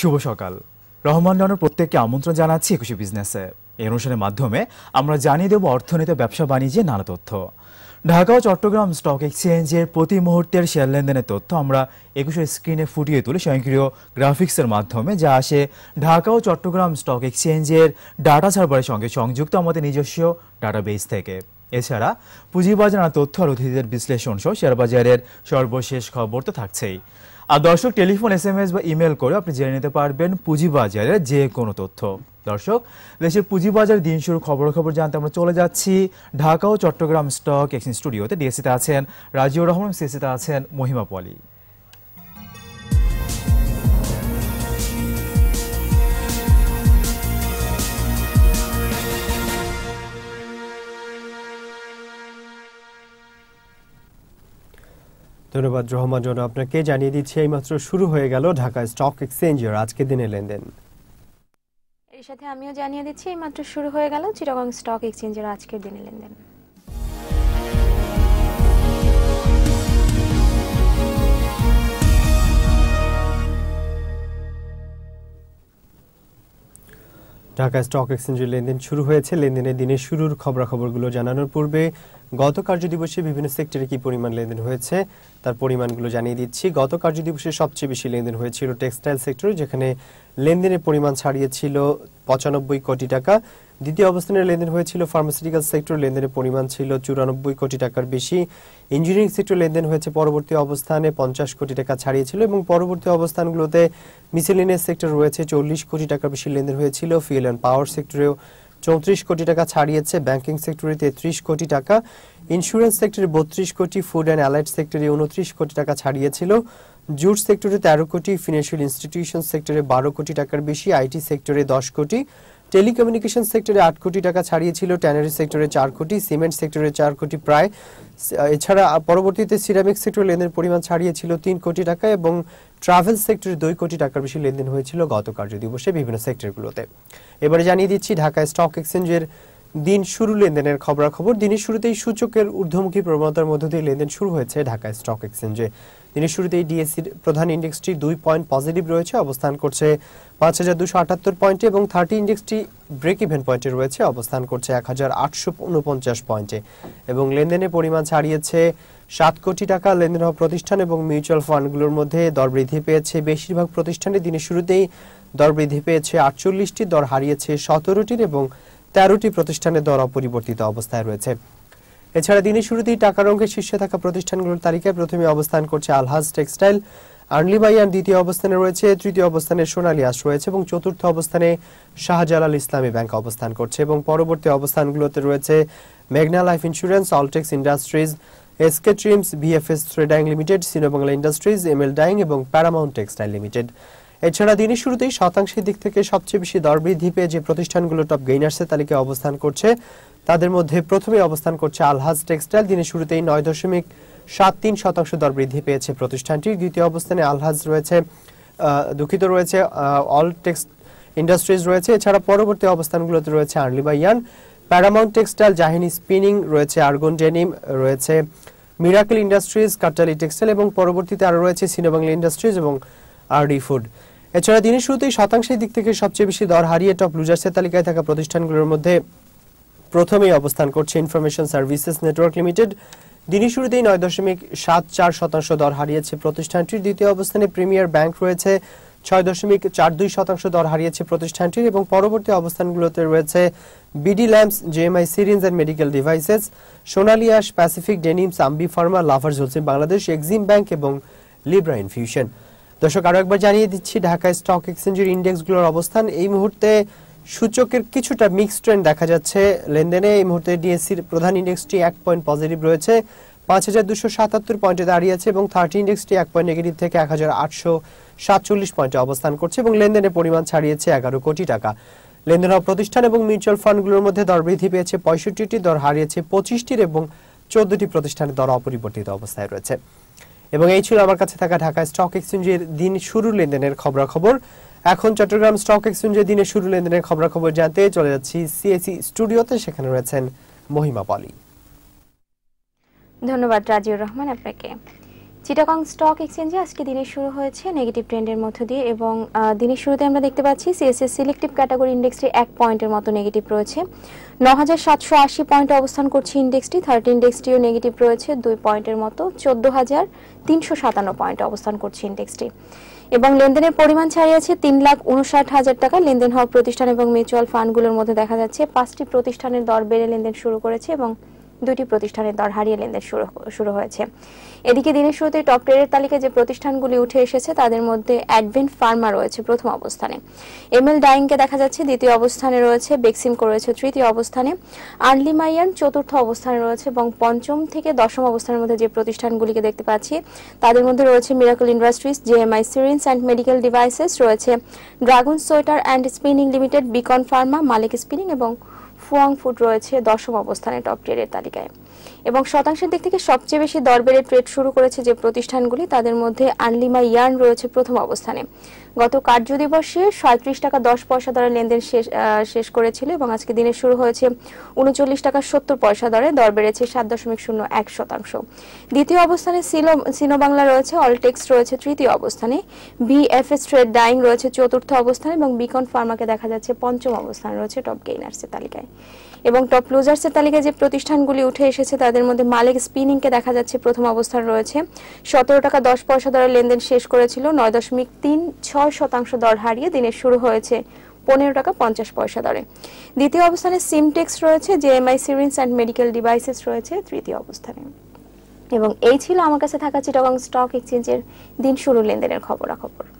শুভ সকাল রহমান রনর প্রত্যেককে আমন্ত্রণ জানাচ্ছি একুশে বিজনেসে এই অনুষ্ঠানের মাধ্যমে আমরা জানিয়ে দেব অর্থনীতি ব্যবসা বাণিজ্যে নানা তথ্য ঢাকা ও চট্টগ্রাম স্টক এক্সচেঞ্জের প্রতি মুহূর্তের শেয়ার লেনদেনের তথ্য আমরা একুশে স্ক্রিনে ফুটিয়ে তুলে স্বয়ংক্রিয় গ্রাফিক্সের মাধ্যমে যা আসে ঢাকা ও চট্টগ্রাম স্টক এক্সচেঞ্জের ডাটা সার্ভারের সঙ্গে সংযুক্ত আমাদের নিজস্ব ডাটাবেস থেকে এছাড়া পুঁজিবাজার তথ্য আর অতিথিদের বিশ্লেষণ সহ শেয়ারবাজারের সর্বশেষ খবর তো থাকছেই আর দর্শক টেলিফোন এস এম এস বা ইমেল করে আপনি জেনে নিতে পারবেন পুঁজিবাজারের যে কোনো তথ্য দর্শক দেশের পুঁজিবাজার দিন শুরু খবর খবর জানতে আমরা চলে যাচ্ছি ঢাকা ও চট্টগ্রাম স্টক এক্সচেঞ্জ স্টুডিওতে ডিএসিতে আছেন রাজিউর রহমান সিএসিতে আছেন মহিমা পলি ধন্যবাদ রহমান জন আপনাকে জানিয়ে দিচ্ছি এইমাত্র শুরু হয়ে গেল ঢাকা স্টক এক্সচেঞ্জের আজকে দিনে লেনদেন এর সাথে আমিও জানিয়ে দিচ্ছি এই মাত্র শুরু হয়ে গেল চিটাগং স্টক এক্সচেঞ্জের আজকের দিনে লেনদেন ঢাকা স্টক এক্সচেঞ্জের লেনদেন শুরু হয়েছে লেনদেনের দিনের শুরুর খবরাখবরগুলো জানানোর পূর্বে গত কার্যদিবসে বিভিন্ন সেক্টরে কি পরিমাণ লেনদেন হয়েছে তার পরিমাণগুলো জানিয়ে দিচ্ছি গত কার্যদিবসে সবচেয়ে বেশি লেনদেন হয়েছিল টেক্সটাইল সেক্টরে যেখানে লেনদেনের পরিমাণ ছাড়িয়েছিল পঁচানব্বই কোটি টাকা দ্বিতীয় অবস্থানে লেনদেন হয়েছিল ফার্মাসিউটিক্যাল সেক্টর লেনদেনের পরিমাণ ছিল চুরানব্বই কোটি টাকার বেশি ইঞ্জিনিয়ারিং সেক্টর লেনদেন হয়েছে পরবর্তী অবস্থানে পঞ্চাশ কোটি টাকা ছাড়িয়েছিল এবং পরবর্তী অবস্থানগুলোতে মিসেলিনিয়াস সেক্টর রয়েছে চল্লিশ কোটি টাকার বেশি লেনদেন হয়েছিল ফিউল অ্যান্ড পাওয়ার সেক্টরেও চৌত্রিশ কোটি টাকা ছাড়িয়েছে ব্যাংকিং সেক্টরে তেত্রিশ কোটি টাকা ইন্স্যুরেন্স সেক্টরে বত্রিশ কোটি ফুড অ্যান্ড অ্যালাইড সেক্টরে উনত্রিশ কোটি টাকা ছাড়িয়েছিল জুট সেক্টরে তেরো কোটি ফিনান্সিয়াল ইনস্টিটিউশন সেক্টরে বারো কোটি টাকার বেশি আইটি সেক্টরে দশ কোটি টেলিকমিউনিকেশন সেক্টরে আট কোটি টাকা ছাড়িয়েছিল ট্যানারি সেক্টরে চার কোটি সিমেন্ট সেক্টরে চার কোটি প্রায় এছাড়া পরবর্তীতে সিরামিক সেক্টরে লেনদেন পরিমাণ ছাড়িয়েছিল তিন কোটি টাকা এবং ট্রাভেল সেক্টরে দুই কোটি টাকার বেশি লেনদেন হয়েছিল গত দিবসে বিভিন্ন সেক্টরগুলোতে এবারে জানিয়ে দিচ্ছি ঢাকায় স্টক এক্সচেঞ্জের দিন শুরু লেনদেনের খবরাখবর দিনের শুরুতেই সূচকের ঊর্ধ্বমুখী প্রবণতার মধ্য দিয়ে লেনদেন শুরু হয়েছে ঢাকা স্টক এক্সচেঞ্জে দিনের শুরুতেই ডিএসসির প্রধান ইন্ডেক্সটি দুই পয়েন্ট পজিটিভ রয়েছে অবস্থান করছে পাঁচ হাজার দুশো আটাত্তর পয়েন্টে এবং থার্টি ইন্ডেক্সটি ব্রেক ইভেন পয়েন্টে রয়েছে অবস্থান করছে এক হাজার আটশো উনপঞ্চাশ পয়েন্টে এবং লেনদেনের পরিমাণ ছাড়িয়েছে সাত কোটি টাকা লেনদেন হওয়া প্রতিষ্ঠান এবং মিউচুয়াল ফান্ডগুলোর মধ্যে দর বৃদ্ধি পেয়েছে বেশিরভাগ প্রতিষ্ঠানে দিনের শুরুতেই দর বৃদ্ধি পেয়েছে আটচল্লিশটি দর হারিয়েছে সতেরোটির এবং তেরোটি প্রতিষ্ঠানের দর অপরিবর্তিত অবস্থায় রয়েছে এছাড়া দিনের শুরুতেই টাকার অঙ্কের শীর্ষে থাকা প্রতিষ্ঠানগুলোর তালিকায় প্রথমে অবস্থান করছে আলহাজ টেক্সটাইল আর্লিবাইয়ান দ্বিতীয় অবস্থানে রয়েছে তৃতীয় অবস্থানে সোনালী আস রয়েছে এবং চতুর্থ অবস্থানে শাহজালাল ইসলামী ব্যাংক অবস্থান করছে এবং পরবর্তী অবস্থানগুলোতে রয়েছে মেঘনা life insurance Alltex industries SK trims BFS thread dyeing limited Sinobangla industries M L dyeing এবং প্যারামাউন্ট টেক্সটাইল লিমিটেড এছাড়া দিনের শুরুতেই শতাংশের দিক থেকে সবচেয়ে বেশি দর বৃদ্ধি পেয়ে যে প্রতিষ্ঠানগুলো টপ গেইনার্সের তালিকায় অবস্থান করছে তাদের মধ্যে প্রথমে অবস্থান করছে আলহাজ টেক্সটাইল দিনের শুরুতেই নয় দশমিক সাত তিন শতাংশ দর বৃদ্ধি পেয়েছে প্রতিষ্ঠানটি দ্বিতীয় অবস্থানে আলহাজ রয়েছে দুঃখিত রয়েছে অল টেক্স ইন্ডাস্ট্রিজ রয়েছে এছাড়া পরবর্তী অবস্থানগুলোতে রয়েছে আর্লিবাইয়ান প্যারামাউন্ট টেক্সটাইল জাহিনী স্পিনিং রয়েছে আর্গন ডেনিম রয়েছে মিরাকল ইন্ডাস্ট্রিজ কাটালি টেক্সটাইল এবং পরবর্তীতে আরও রয়েছে সিনোবাংলা ইন্ডাস্ট্রিজ এবং আরডি ফুড এছাড়া দিনের শুরুতেই শতাংশের দিক থেকে সবচেয়ে বেশি দর হারিয়ে টপ লুজার্সের তালিকায় থাকা প্রতিষ্ঠানগুলোর মধ্যে প্রথমেই অবস্থান করছে ইনফরমেশন সার্ভিসেস নেটওয়ার্ক লিমিটেড দিনের শুরুতেই নয় দশমিক সাত চার শতাংশ দর হারিয়েছে প্রতিষ্ঠানটির দ্বিতীয় অবস্থানে প্রিমিয়ার ব্যাংক রয়েছে ছয় দশমিক চার দুই শতাংশ দর হারিয়েছে প্রতিষ্ঠানটির এবং পরবর্তী অবস্থানগুলোতে রয়েছে BD lamps JMI syringe and medical devices সোনালিয়াস প্যাসিফিক ডেনিমস আম্বি ফার্মা লাভার্স হোলসেল বাংলাদেশ এক্সিম ব্যাংক এবং লিব্রা ইনফিউশন দর্শক আরো একবার জানিয়ে দিচ্ছি ঢাকা স্টক এক্সচেঞ্জের ইন্ডেক্সগুলোর অবস্থান এই মুহূর্তে সূচকের কিছুটা মিক্সড ট্রেন্ড দেখা যাচ্ছে লেনদেনে এই মুহূর্তে ডিএসসির প্রধান ইন্ডেক্সটি এক পয়েন্ট পজিটিভ রয়েছে পাঁচ হাজার দুশো সাতাত্তর পয়েন্টে দাঁড়িয়ে আছে এবং থার্টি ইন্ডেক্সটি এক পয়েন্ট নেগেটিভ থেকে এক হাজার আটশো সাতচল্লিশ পয়েন্টে অবস্থান করছে এবং লেনদেনের পরিমাণ ছাড়িয়েছে এগারো কোটি টাকা লেনদেন প্রতিষ্ঠান এবং মিউচুয়াল ফান্ডগুলোর মধ্যে দর বৃদ্ধি পেয়েছে পঁয়ষট্টিটি দর হারিয়েছে পঁচিশটির এবং চোদ্দটি প্রতিষ্ঠানের দর অপরিবর্তিত অবস্থায় রয়েছে এবং এই ছিল আমার কাছে থাকা ঢাকা স্টক এক্সচেঞ্জের দিন শুরু লেনদেনের খবরাখবর এখন চট্টগ্রাম স্টক এক্সচেঞ্জের দিনে শুরু লেনদেনের খবরাখবর জানতে চলে যাচ্ছি সিএসি স্টুডিওতে সেখানে রয়েছেন মহিমা পলি ধন্যবাদ রাজিউর রহমান আপনাকে চিটাগং স্টক এক্সচেঞ্জে আজকে দিনের শুরু হয়েছে নেগেটিভ ট্রেন্ডের মধ্য দিয়ে এবং দিনের শুরুতে আমরা দেখতে পাচ্ছি সিএসএস সিলেক্টিভ ক্যাটাগরি ইন্ডেক্সটি এক পয়েন্টের মতো নেগেটিভ রয়েছে ন হাজার সাতশো আশি পয়েন্টে অবস্থান করছে ইন্ডেক্সটি থার্ড ইন্ডেক্সটিও নেগেটিভ রয়েছে দুই পয়েন্টের মতো চোদ্দ হাজার তিনশো সাতান্ন পয়েন্টে অবস্থান করছে ইন্ডেক্সটি এবং লেনদেনের পরিমাণ ছাড়িয়েছে তিন লাখ উনষাট হাজার টাকা লেনদেন হওয়া প্রতিষ্ঠান এবং মিউচুয়াল ফান্ডগুলোর মধ্যে দেখা যাচ্ছে পাঁচটি প্রতিষ্ঠানের দর বেড়ে লেনদেন শুরু করেছে এবং দুটি প্রতিষ্ঠানের দর হারিয়ে লেনদেন শুরু হয়েছে এদিকে দিনের শুরুতে টপ টেরের তালিকায় যে প্রতিষ্ঠানগুলি উঠে এসেছে তাদের মধ্যে অ্যাডভেন্ট ফার্মা রয়েছে প্রথম অবস্থানে এম এল ডাইংকে দেখা যাচ্ছে দ্বিতীয় অবস্থানে রয়েছে বেক্সিমকো রয়েছে তৃতীয় অবস্থানে আর্লি মাইয়ান চতুর্থ অবস্থানে রয়েছে এবং পঞ্চম থেকে দশম অবস্থানের মধ্যে যে প্রতিষ্ঠানগুলিকে দেখতে পাচ্ছি তাদের মধ্যে রয়েছে Miracle industries JMI syringes and medical devices রয়েছে dragon sweater and spinning limited Beacon pharma Malek spinning এবং ফুয়াং ফুড রয়েছে দশম অবস্থানে টপ টেনের তালিকায় এবং শতাংশের দিক থেকে সবচেয়ে বেশি দর বেড়ে ট্রেড শুরু করেছে যে প্রতিষ্ঠানগুলি তাদের মধ্যে আনলিমা ইয়ার্ন রয়েছে প্রথম অবস্থানে গত কার্যদিবসে সাঁত্রিশ টাকা দশ পয়সা দরে লেনদেন শেষ করেছিল এবং আজকে দিনে শুরু হয়েছে উনচল্লিশ টাকা সত্তর পয়সা দরে দর বেড়েছে সাত দশমিক শূন্য এক শতাংশ দ্বিতীয় অবস্থানে সিনো বাংলা রয়েছে অলটেক্স রয়েছে তৃতীয় অবস্থানে ভিএফএস ট্রেড ডাইং রয়েছে চতুর্থ অবস্থানে এবং বিকন ফার্মাকে দেখা যাচ্ছে পঞ্চম অবস্থান রয়েছে টপ গেইনার্সের তালিকায় এবং টপ লুজার্সের তালিকায় যে প্রতিষ্ঠানগুলি উঠে এসেছে রয়েছে তাদের মধ্যে মালিক স্পিনিংকে দেখা যাচ্ছে প্রথম অবস্থান রয়েছে সতেরো টাকা দশ পয়সা দরে লেনদেন শেষ করেছিল নয় দশমিক তিন ছয় শতাংশ দর হারিয়ে দিনের শুরু হয়েছে পনেরো টাকা পঞ্চাশ পয়সা দরে দ্বিতীয় অবস্থানে সিমটেক্স রয়েছে JMI syringes and medical devices রয়েছে তৃতীয় অবস্থানে এবং এই ছিল আমার কাছে থাকা চিটাগং স্টক এক্সচেঞ্জের দিন শুরু লেনদেনের খবরাখবর